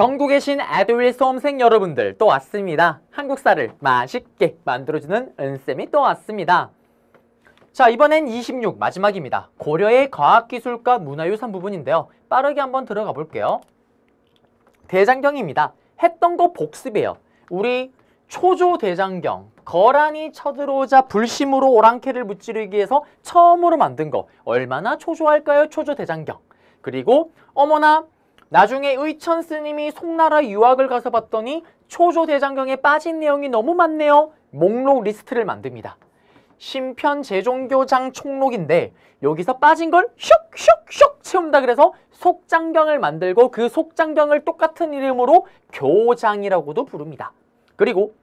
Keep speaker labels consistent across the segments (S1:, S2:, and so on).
S1: 전국에 계신 에드윌 수험생 여러분들 또 왔습니다. 한국사를 맛있게 만들어주는 은쌤이 또 왔습니다. 자 이번엔 26 마지막입니다. 고려의 과학기술과 문화유산 부분인데요. 빠르게 한번 들어가 볼게요. 대장경입니다. 했던 거 복습이에요. 우리 초조 대장경 거란이 쳐들어오자 불심으로 오랑캐를 무찌르기 위해서 처음으로 만든 거 얼마나 초조할까요? 초조 대장경 그리고 어머나 나중에 의천 스님이 송나라 유학을 가서 봤더니 초조대장경에 빠진 내용이 너무 많네요. 목록 리스트를 만듭니다. 심편 제종교장 총록인데 여기서 빠진 걸 슉슉슉 채운다 그래서 속장경을 만들고 그 속장경을 똑같은 이름으로 교장이라고도 부릅니다. 그리고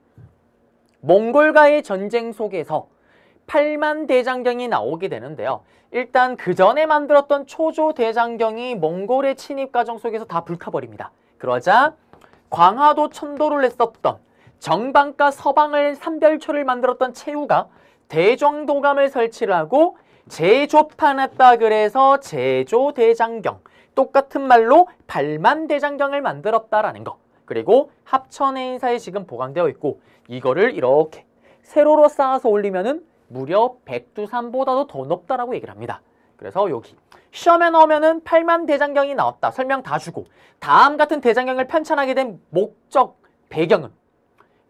S1: 몽골과의 전쟁 속에서 팔만 대장경이 나오게 되는데요. 일단 그 전에 만들었던 초조 대장경이 몽골의 침입 과정 속에서 다 불타버립니다. 그러자 광화도 천도를 했었던 정방과 서방을 삼별초를 만들었던 최후가 대정도감을 설치를 하고 제조판했다 그래서 제조대장경 똑같은 말로 발만대장경을 만들었다라는 거 그리고 합천의 인사에 지금 보강되어 있고 이거를 이렇게 세로로 쌓아서 올리면은 무려 백두산보다도 더 높다라고 얘기를 합니다. 그래서 여기 시험에 나오면은 8만 대장경이 나왔다. 설명 다 주고 다음 같은 대장경을 편찬하게 된 목적, 배경은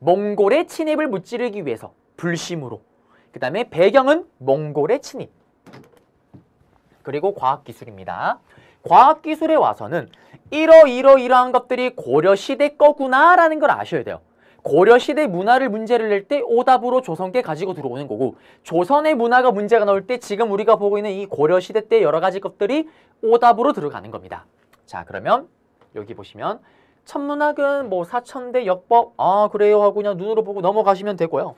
S1: 몽골의 침입을 무찌르기 위해서 불심으로 그 다음에 배경은 몽골의 침입 그리고 과학기술입니다. 과학기술에 와서는 이러 이러 이러한 것들이 고려시대 거구나라는 걸 아셔야 돼요. 고려시대 문화를 문제를 낼 때 오답으로 조선계 가지고 들어오는 거고 조선의 문화가 문제가 나올 때 지금 우리가 보고 있는 이 고려시대 때 여러 가지 것들이 오답으로 들어가는 겁니다. 자 그러면 여기 보시면 천문학은 뭐 사천대 역법 아 그래요 하고 그냥 눈으로 보고 넘어가시면 되고요.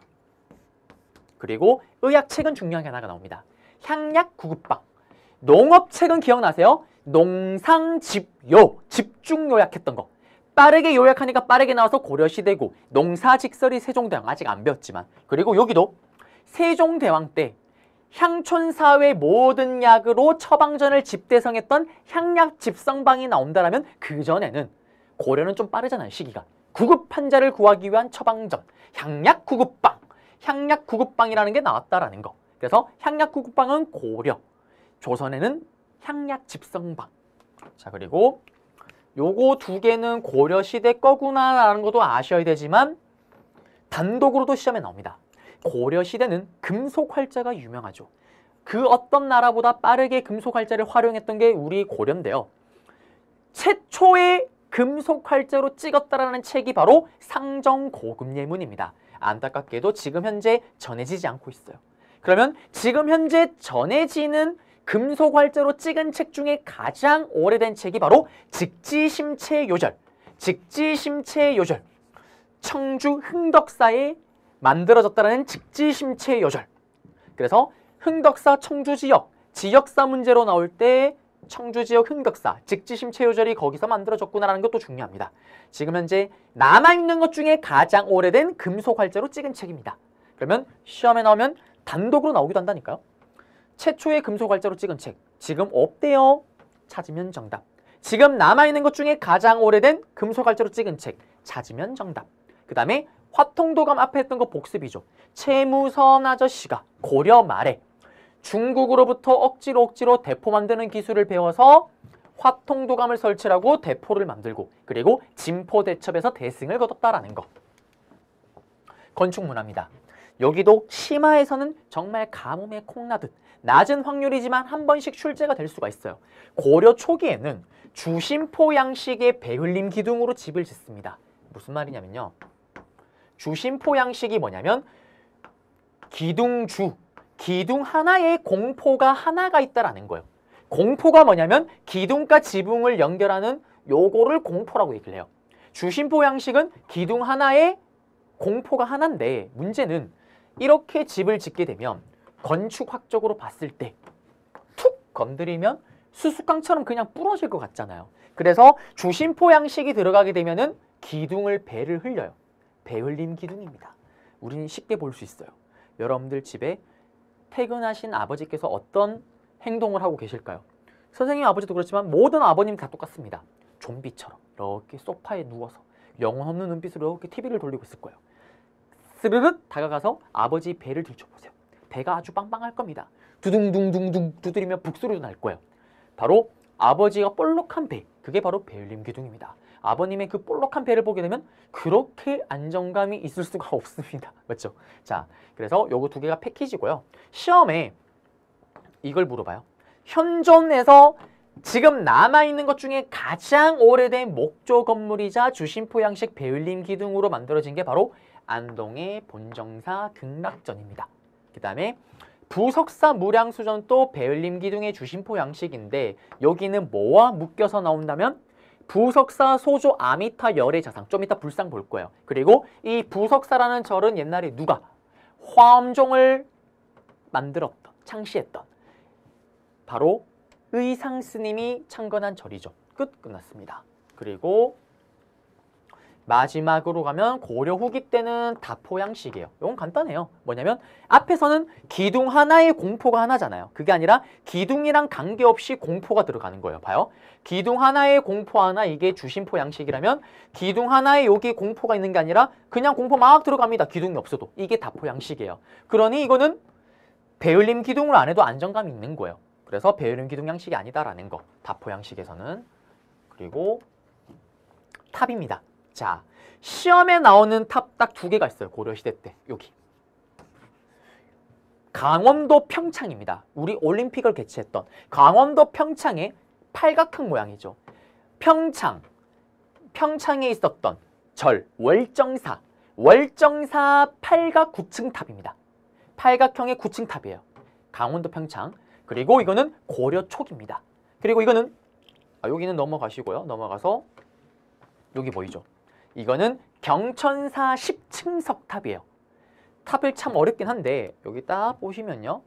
S1: 그리고 의학책은 중요한 게 하나가 나옵니다. 향약 구급방 농업책은 기억나세요? 농상집요 집중요약했던 거 빠르게 요약하니까 빠르게 나와서 고려시대고 농사직설이 세종대왕 아직 안 배웠지만 그리고 여기도 세종대왕 때 향촌사회 모든 약으로 처방전을 집대성했던 향약 집성방이 나온다라면 그전에는 고려는 좀 빠르잖아요 시기가 구급한 자를 구하기 위한 처방전 향약 구급방 향약 구급방이라는 게 나왔다라는 거 그래서 향약 구급방은 고려 조선에는 향약 집성방 자 그리고 요거 두 개는 고려시대 거구나라는 것도 아셔야 되지만 단독으로도 시험에 나옵니다. 고려시대는 금속 활자가 유명하죠. 그 어떤 나라보다 빠르게 금속 활자를 활용했던 게 우리 고려인데요. 최초의 금속 활자로 찍었다라는 책이 바로 상정고급예문입니다 안타깝게도 지금 현재 전해지지 않고 있어요. 그러면 지금 현재 전해지는 금속 활자로 찍은 책 중에 가장 오래된 책이 바로 직지심체 요절, 직지심체 요절, 청주 흥덕사에 만들어졌다는 직지심체 요절. 그래서 흥덕사 청주 지역, 지역사 문제로 나올 때 청주 지역 흥덕사, 직지심체 요절이 거기서 만들어졌구나라는 것도 중요합니다. 지금 현재 남아있는 것 중에 가장 오래된 금속 활자로 찍은 책입니다. 그러면 시험에 나오면 단독으로 나오기도 한다니까요. 최초의 금속활자로 찍은 책 지금 없대요. 찾으면 정답. 지금 남아있는 것 중에 가장 오래된 금속활자로 찍은 책 찾으면 정답. 그 다음에 화통도감 앞에 했던 거 복습이죠. 채무선 아저씨가 고려 말에 중국으로부터 억지로 억지로 대포 만드는 기술을 배워서 화통도감을 설치하고 대포를 만들고 그리고 진포대첩에서 대승을 거뒀다라는 거. 건축문화입니다. 여기도 심하에서는 정말 가뭄에 콩나듯 낮은 확률이지만 한 번씩 출제가 될 수가 있어요. 고려 초기에는 주심포 양식의 배흘림 기둥으로 집을 짓습니다. 무슨 말이냐면요. 주심포 양식이 뭐냐면 기둥주, 기둥 하나에 공포가 하나가 있다라는 거예요. 공포가 뭐냐면 기둥과 지붕을 연결하는 요거를 공포라고 얘기를 해요. 주심포 양식은 기둥 하나에 공포가 하나인데 문제는 이렇게 집을 짓게 되면 건축학적으로 봤을 때 툭 건드리면 수수깡처럼 그냥 부러질 것 같잖아요. 그래서 주심포 양식이 들어가게 되면은 기둥을 배를 흘려요. 배 흘림 기둥입니다. 우리는 쉽게 볼 수 있어요. 여러분들 집에 퇴근하신 아버지께서 어떤 행동을 하고 계실까요? 선생님 아버지도 그렇지만 모든 아버님 다 똑같습니다. 좀비처럼 이렇게 소파에 누워서 영혼 없는 눈빛으로 이렇게 TV를 돌리고 있을 거예요. 스르륵 다가가서 아버지 배를 들춰보세요. 배가 아주 빵빵할 겁니다. 두둥둥둥둥 두드리면 북소리도 날 거예요. 바로 아버지가 볼록한 배, 그게 바로 배울림 기둥입니다. 아버님의 그 볼록한 배를 보게 되면 그렇게 안정감이 있을 수가 없습니다. 맞죠? 자, 그래서 요거 두 개가 패키지고요. 시험에 이걸 물어봐요. 현존에서 지금 남아있는 것 중에 가장 오래된 목조 건물이자 주신포 양식 배울림 기둥으로 만들어진 게 바로 안동의 본정사 극락전입니다. 그 다음에 부석사 무량수전 또 배울림 기둥의 주심포 양식인데 여기는 뭐와 묶여서 나온다면 부석사 소조 아미타 열의 자상 좀 이따 불상 볼 거예요. 그리고 이 부석사라는 절은 옛날에 누가 화엄종을 만들었던 창시했던 바로 의상 스님이 창건한 절이죠. 끝 끝났습니다. 그리고 마지막으로 가면 고려 후기 때는 다포양식이에요. 이건 간단해요. 뭐냐면 앞에서는 기둥 하나의 공포가 하나잖아요. 그게 아니라 기둥이랑 관계없이 공포가 들어가는 거예요. 봐요. 기둥 하나의 공포 하나 이게 주심포 양식이라면 기둥 하나에 여기 공포가 있는 게 아니라 그냥 공포 막 들어갑니다. 기둥이 없어도. 이게 다포 양식이에요. 그러니 이거는 배울림 기둥을 안 해도 안정감이 있는 거예요. 그래서 배울림 기둥 양식이 아니다라는 거. 다포 양식에서는. 그리고 탑입니다. 자, 시험에 나오는 탑 딱 두 개가 있어요. 고려시대 때. 여기. 강원도 평창입니다. 우리 올림픽을 개최했던 강원도 평창의 팔각형 모양이죠. 평창, 평창에 있었던 절, 월정사, 월정사 팔각 구층탑입니다. 팔각형의 구층탑이에요. 강원도 평창. 그리고 이거는 고려 초기입니다. 그리고 이거는 아, 여기는 넘어가시고요. 넘어가서 여기 보이죠? 이거는 경천사 10층석 탑이에요. 탑을 참 어렵긴 한데 여기 딱 보시면요.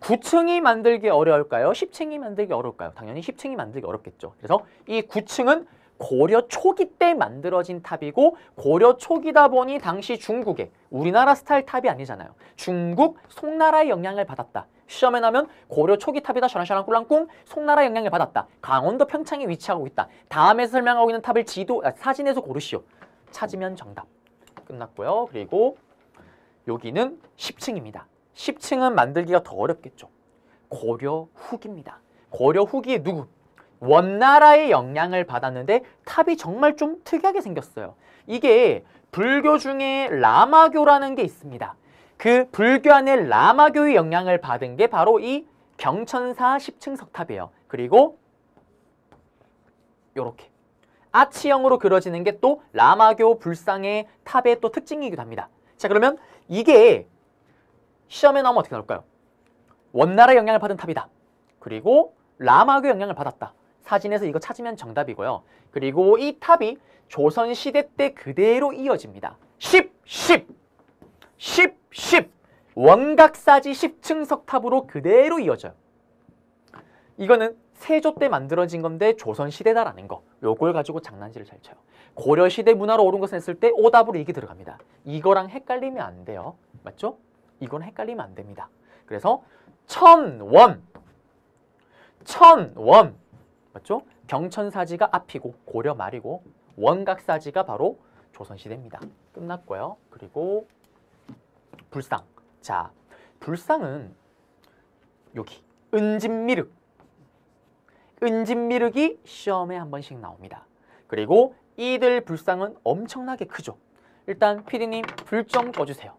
S1: 9층이 만들기 어려울까요? 10층이 만들기 어려울까요? 당연히 10층이 만들기 어렵겠죠. 그래서 이 9층은 고려 초기 때 만들어진 탑이고 고려 초기다 보니 당시 중국의 우리나라 스타일 탑이 아니잖아요. 중국 송나라의 영향을 받았다. 시험에 나면 고려 초기 탑이다. 샤랑샤랑 꿀랑꿍 송나라 영향을 받았다. 강원도 평창에 위치하고 있다. 다음에 설명하고 있는 탑을 지도 아, 사진에서 고르시오. 찾으면 정답. 끝났고요. 그리고 여기는 10층입니다. 10층은 만들기가 더 어렵겠죠. 고려 후기입니다. 고려 후기에 누구? 원나라의 영향을 받았는데 탑이 정말 좀 특이하게 생겼어요. 이게 불교 중에 라마교라는 게 있습니다. 그 불교 안에 라마교의 영향을 받은 게 바로 이 경천사 10층 석탑이에요. 그리고 이렇게 아치형으로 그려지는 게 또 라마교 불상의 탑의 또 특징이기도 합니다. 자 그러면 이게 시험에 나오면 어떻게 나올까요? 원나라 영향을 받은 탑이다. 그리고 라마교 영향을 받았다. 사진에서 이거 찾으면 정답이고요. 그리고 이 탑이 조선시대 때 그대로 이어집니다. 10, 10, 10, 10 원각사지 10층석 탑으로 그대로 이어져요. 이거는 세조 때 만들어진 건데 조선시대다라는 거 요걸 가지고 장난질을 잘 쳐요 고려시대 문화로 옳은 것을 했을 때 오답으로 이게 들어갑니다 이거랑 헷갈리면 안 돼요 맞죠? 이건 헷갈리면 안 됩니다 그래서 천원 천원 맞죠? 경천사지가 앞이고 고려 말이고 원각사지가 바로 조선시대입니다 끝났고요 그리고 불상 자 불상은 여기 은진미륵 은진미륵이 시험에 한 번씩 나옵니다. 그리고 이들 불상은 엄청나게 크죠. 일단 피디님 불좀 꺼주세요.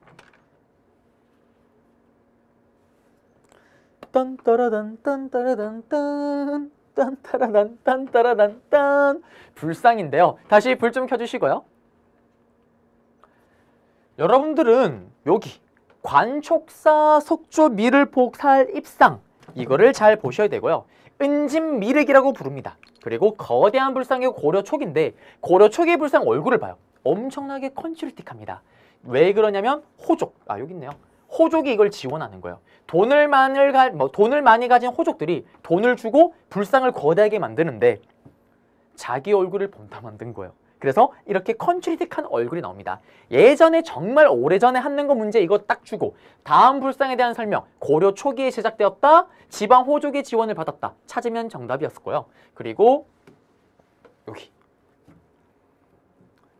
S1: 딴따라단 딴따라단 딴 딴따라단 딴따라단 딴 불상인데요. 다시 불 좀 켜주시고요. 여러분들은 여기 관촉사 속조 미를복살 입상 이거를 잘 보셔야 되고요. 은진미륵이라고 부릅니다. 그리고 거대한 불상의 고려초기인데고려초기의 불상 얼굴을 봐요. 엄청나게 컨츄리틱합니다. 왜 그러냐면 호족, 아 여기 있네요. 호족이 이걸 지원하는 거예요. 돈을 많이, 가, 뭐, 돈을 많이 가진 호족들이 돈을 주고 불상을 거대하게 만드는데 자기 얼굴을 본다 만든 거예요. 그래서 이렇게 컨트리틱한 얼굴이 나옵니다. 예전에 정말 오래전에 한는거 문제 이거 딱 주고 다음 불상에 대한 설명 고려 초기에 제작되었다. 지방 호족의 지원을 받았다. 찾으면 정답이었고요. 그리고 여기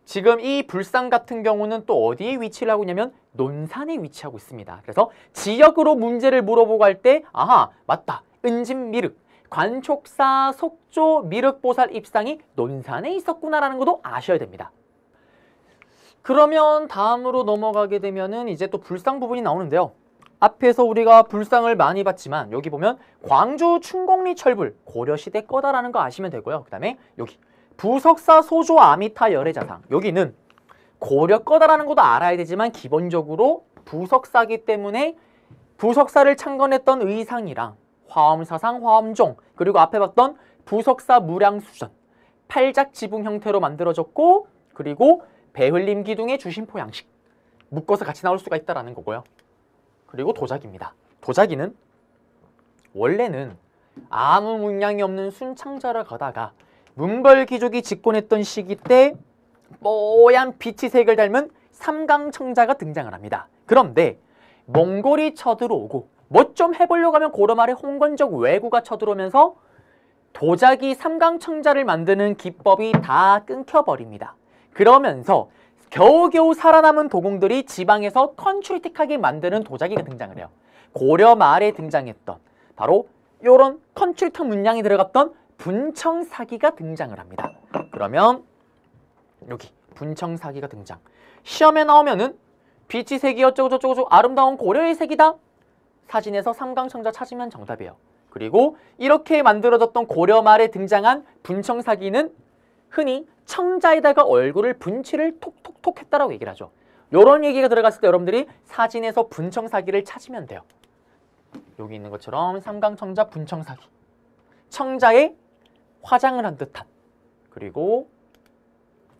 S1: 지금 이 불상 같은 경우는 또 어디에 위치를 하고 있냐면 논산에 위치하고 있습니다. 그래서 지역으로 문제를 물어보고 할 때 아하 맞다 은진미륵 관촉사, 속조, 미륵보살 입상이 논산에 있었구나라는 것도 아셔야 됩니다. 그러면 다음으로 넘어가게 되면은 이제 또 불상 부분이 나오는데요. 앞에서 우리가 불상을 많이 봤지만 여기 보면 광주 충곡리 철불 고려시대 거다라는 거 아시면 되고요. 그 다음에 여기 부석사 소조 아미타 열애자상 여기는 고려 거다라는 것도 알아야 되지만 기본적으로 부석사기 때문에 부석사를 창건했던 의상이랑 화엄사상, 화엄종 그리고 앞에 봤던 부석사 무량수전 팔작 지붕 형태로 만들어졌고 그리고 배흘림 기둥의 주심포 양식 묶어서 같이 나올 수가 있다는 거고요. 그리고 도자기입니다. 도자기는 원래는 아무 문양이 없는 순창자를 가다가 문벌귀족이 집권했던 시기 때 뽀얀 빛이색을 닮은 삼강청자가 등장을 합니다. 그런데 몽골이 쳐들어오고 뭐좀 해보려고 하면 고려말에 홍건적 왜구가 쳐들어오면서 도자기 삼강청자를 만드는 기법이 다 끊겨버립니다. 그러면서 겨우겨우 살아남은 도공들이 지방에서 컨츄리틱하게 만드는 도자기가 등장을 해요. 고려 말에 등장했던 바로 이런 컨츄리틱 문양이 들어갔던 분청사기가 등장을 합니다. 그러면 여기 분청사기가 등장. 시험에 나오면은 빛이 색이 어쩌고저쩌고 아름다운 고려의 색이다. 사진에서 삼강청자 찾으면 정답이에요. 그리고 이렇게 만들어졌던 고려 말에 등장한 분청사기는 흔히 청자에다가 얼굴을 분칠을 톡톡톡 했다라고 얘기를 하죠. 이런 얘기가 들어갔을 때 여러분들이 사진에서 분청사기를 찾으면 돼요. 여기 있는 것처럼 삼강청자 분청사기. 청자의 화장을 한 듯한 그리고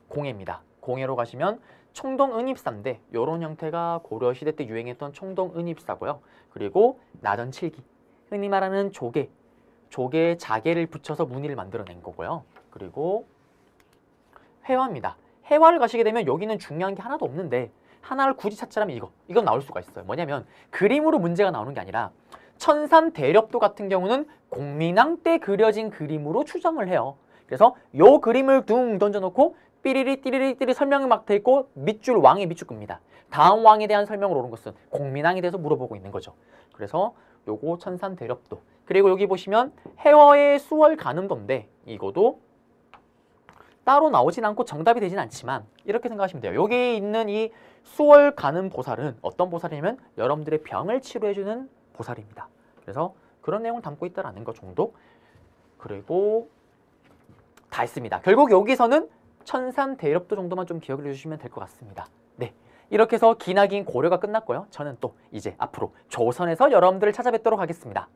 S1: 공예입니다공예로 가시면 총동 은입사인데 이런 형태가 고려시대 때 유행했던 총동 은입사고요. 그리고 나전칠기, 흔히 말하는 조개, 조개에 자개를 붙여서 무늬를 만들어낸 거고요. 그리고 회화입니다. 회화를 가시게 되면 여기는 중요한 게 하나도 없는데 하나를 굳이 찾자면 이거, 이건 나올 수가 있어요. 뭐냐면 그림으로 문제가 나오는 게 아니라 천산 대렵도 같은 경우는 공민왕 때 그려진 그림으로 추정을 해요. 그래서 요 그림을 둥 던져놓고 삐리리 띠리리 띠리 설명이 막돼 있고 밑줄 왕이 밑줄 겁니다 다음 왕에 대한 설명으로 오른 것은 공민왕에 대해서 물어보고 있는 거죠. 그래서 요거 천산 대렵도 그리고 여기 보시면 해어의 수월 가늠도인데 이거도 따로 나오진 않고 정답이 되진 않지만 이렇게 생각하시면 돼요. 여기 있는 이 수월 가는 보살은 어떤 보살이냐면 여러분들의 병을 치료해주는 보살입니다. 그래서 그런 내용을 담고 있다라는 것 정도 그리고 다 있습니다. 결국 여기서는 천산 대일도 정도만 좀 기억을 해주시면 될 것 같습니다. 네. 이렇게 해서 기나긴 고려가 끝났고요. 저는 또 이제 앞으로 조선에서 여러분들을 찾아뵙도록 하겠습니다.